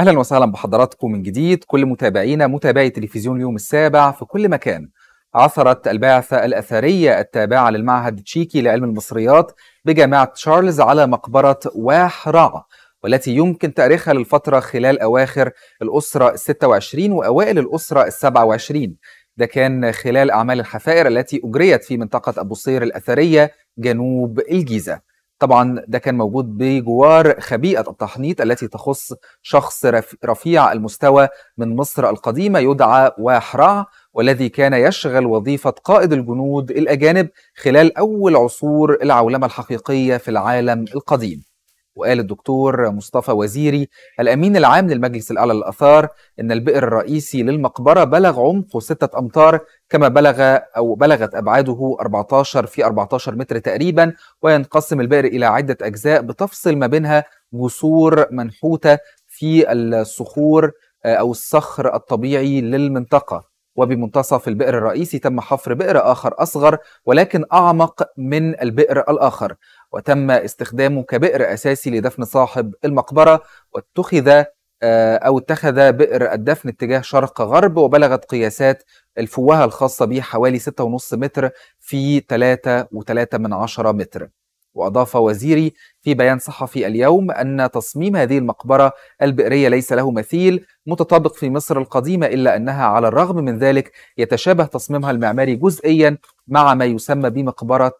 اهلا وسهلا بحضراتكم من جديد كل متابعينا متابعي تلفزيون اليوم السابع في كل مكان عثرت البعثة الأثرية التابعة للمعهد التشيكي لعلم المصريات بجامعة تشارلز على مقبرة واح رع والتي يمكن تاريخها للفترة خلال أواخر الأسرة 26 وأوائل الأسرة 27 ده كان خلال أعمال الحفائر التي أجريت في منطقة أبو صير الأثرية جنوب الجيزة طبعا ده كان موجود بجوار خبيئة التحنيط التي تخص شخص رفيع المستوى من مصر القديمة يدعى واحرع والذي كان يشغل وظيفة قائد الجنود الأجانب خلال أول عصور العولمة الحقيقية في العالم القديم وقال الدكتور مصطفى وزيري الامين العام للمجلس الاعلى للاثار ان البئر الرئيسي للمقبره بلغ عمقه 6 امتار كما بلغ او بلغت ابعاده 14 في 14 متر تقريبا وينقسم البئر الى عده اجزاء بتفصل ما بينها جسور منحوته في الصخور آه، او الصخر الطبيعي للمنطقه وبمنتصف البئر الرئيسي تم حفر بئر آخر أصغر ولكن أعمق من البئر الآخر وتم استخدامه كبئر أساسي لدفن صاحب المقبرة واتخذ آه، أو اتخذ بئر الدفن اتجاه شرق غرب وبلغت قياسات الفوهة الخاصة به حوالي 6.5 متر في 3.3 من عشرة متر وأضاف وزيري في بيان صحفي اليوم أن تصميم هذه المقبرة البئرية ليس له مثيل متطابق في مصر القديمة إلا أنها على الرغم من ذلك يتشابه تصميمها المعماري جزئيا مع ما يسمى بمقبرة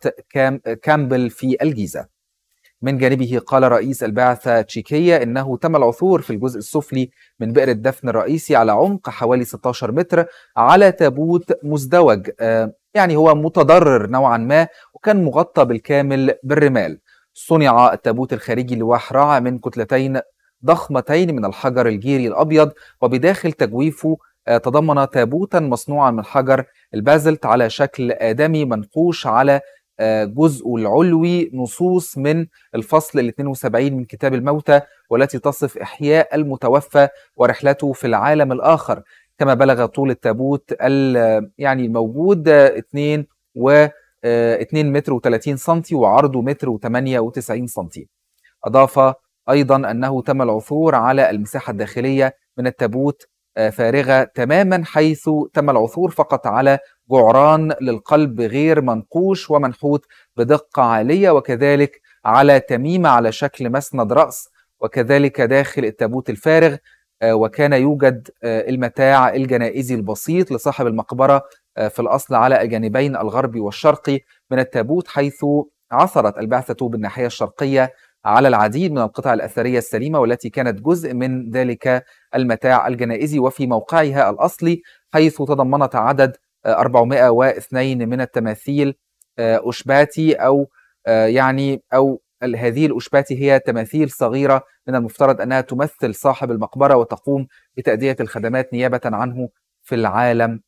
كامبل في الجيزة من جانبه قال رئيس البعثة التشيكية إنه تم العثور في الجزء السفلي من بئر الدفن الرئيسي على عمق حوالي 16 متر على تابوت مزدوج آه، يعني هو متضرر نوعا ما وكان مغطى بالكامل بالرمال صنع التابوت الخارجي لوحرعة من كتلتين ضخمتين من الحجر الجيري الأبيض وبداخل تجويفه آه، تضمن تابوتا مصنوعا من حجر البازلت على شكل آدمي منقوش على آه، جزء العلوي نصوص من الفصل ال 72 من كتاب الموتى والتي تصف إحياء المتوفى ورحلته في العالم الآخر كما بلغ طول التابوت يعني الموجود 2 و 2 آه، متر و30 سنتي وعرضه متر و98 سنتي أضاف أيضا أنه تم العثور على المساحة الداخلية من التابوت آه، فارغه تماما حيث تم العثور فقط على جعران للقلب غير منقوش ومنحوت بدقه عاليه وكذلك على تميمه على شكل مسند راس وكذلك داخل التابوت الفارغ آه، وكان يوجد آه، المتاع الجنائزي البسيط لصاحب المقبره في الاصل على الجانبين الغربي والشرقي من التابوت حيث عثرت البعثه بالناحيه الشرقيه على العديد من القطع الأثرية السليمة والتي كانت جزء من ذلك المتاع الجنائزي وفي موقعها الأصلي حيث تضمنت عدد 402 آه، من التماثيل آه، أشباتي أو آه، يعني أو هذه الأشباتي هي تماثيل صغيرة من المفترض أنها تمثل صاحب المقبرة وتقوم بتأدية الخدمات نيابة عنه في العالم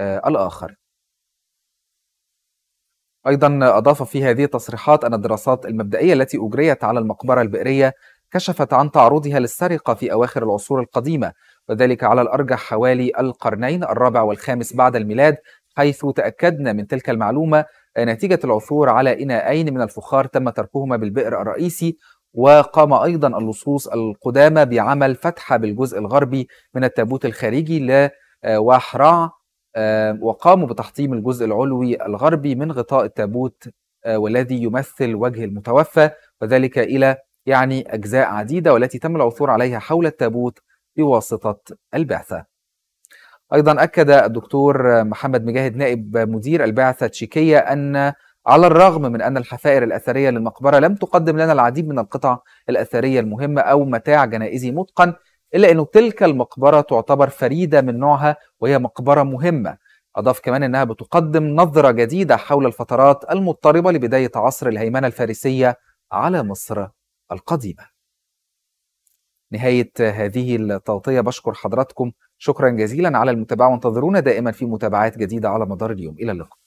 الآخر أيضا أضاف في هذه التصريحات أن الدراسات المبدئية التي أجريت على المقبرة البئرية كشفت عن تعرضها للسرقة في أواخر العصور القديمة وذلك على الأرجح حوالي القرنين الرابع والخامس بعد الميلاد حيث تأكدنا من تلك المعلومة نتيجة العثور على إناءين من الفخار تم تركهما بالبئر الرئيسي وقام أيضا اللصوص القدامى بعمل فتحة بالجزء الغربي من التابوت الخارجي لا آه، وحرع آه، وقاموا بتحطيم الجزء العلوي الغربي من غطاء التابوت آه، والذي يمثل وجه المتوفى وذلك إلى يعني أجزاء عديدة والتي تم العثور عليها حول التابوت بواسطة البعثة أيضا أكد الدكتور محمد مجاهد نائب مدير البعثة التشيكية أن على الرغم من أن الحفائر الأثرية للمقبرة لم تقدم لنا العديد من القطع الأثرية المهمة أو متاع جنائزي متقن إلا أنه تلك المقبرة تعتبر فريدة من نوعها وهي مقبرة مهمة أضاف كمان أنها بتقدم نظرة جديدة حول الفترات المضطربة لبداية عصر الهيمنة الفارسية على مصر القديمة نهاية هذه التغطية بشكر حضراتكم شكرا جزيلا على المتابعة وانتظرونا دائما في متابعات جديدة على مدار اليوم إلى اللقاء